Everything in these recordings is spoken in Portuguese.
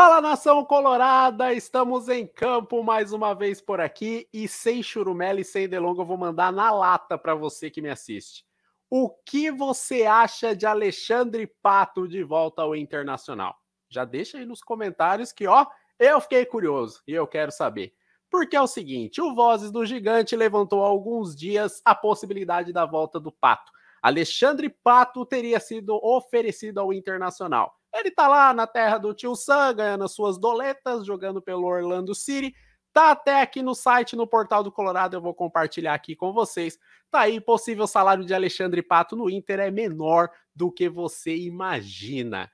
Fala nação colorada, estamos em campo mais uma vez por aqui e sem churumela e sem delonga eu vou mandar na lata para você que me assiste. O que você acha de Alexandre Pato de volta ao Internacional? Já deixa aí nos comentários que ó, eu fiquei curioso e eu quero saber. Porque é o seguinte, o Vozes do Gigante levantou há alguns dias a possibilidade da volta do Pato. Alexandre Pato teria sido oferecido ao Internacional. Ele tá lá na terra do tio Sam, ganhando as suas doletas, jogando pelo Orlando City. Tá até aqui no site, no portal do Colorado, eu vou compartilhar aqui com vocês. Tá aí, possível salário de Alexandre Pato no Inter é menor do que você imagina.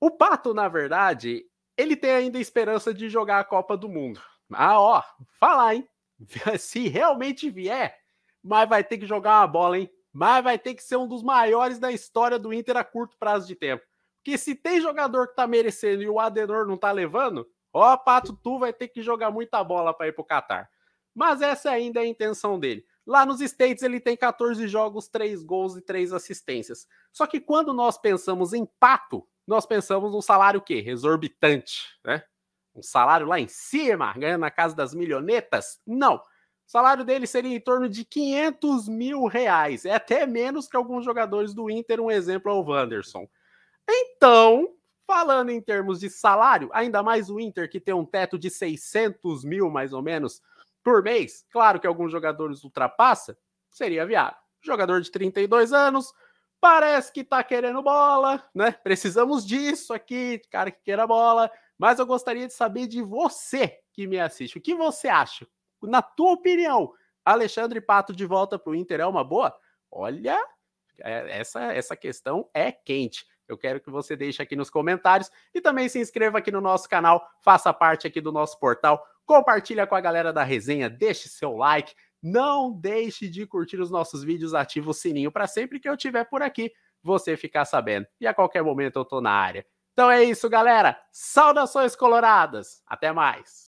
O Pato, na verdade, ele tem ainda esperança de jogar a Copa do Mundo. Ah, ó, falar, hein? Se realmente vier, mas vai ter que jogar uma bola, hein? Mas vai ter que ser um dos maiores da história do Inter a curto prazo de tempo que se tem jogador que tá merecendo e o Adenor não tá levando, ó, Pato, tu vai ter que jogar muita bola para ir pro Qatar. Mas essa ainda é a intenção dele. Lá nos States ele tem 14 jogos, 3 gols e 3 assistências. Só que quando nós pensamos em Pato, nós pensamos num salário que exorbitante, né? Um salário lá em cima, ganhando na casa das milionetas? Não. O salário dele seria em torno de 500 mil reais. É até menos que alguns jogadores do Inter, um exemplo é o Wanderson. Então, falando em termos de salário, ainda mais o Inter, que tem um teto de 600 mil, mais ou menos, por mês, claro que alguns jogadores ultrapassa, seria viável. Jogador de 32 anos, parece que tá querendo bola, né? Precisamos disso aqui, cara que queira bola. Mas eu gostaria de saber de você que me assiste. O que você acha? Na tua opinião, Alexandre Pato de volta para o Inter é uma boa? Olha, é, essa, essa questão é quente. Eu quero que você deixe aqui nos comentários e também se inscreva aqui no nosso canal, faça parte aqui do nosso portal, compartilha com a galera da resenha, deixe seu like, não deixe de curtir os nossos vídeos, ativa o sininho para sempre que eu tiver por aqui, você ficar sabendo. E a qualquer momento eu tô na área. Então é isso, galera. Saudações coloradas. Até mais.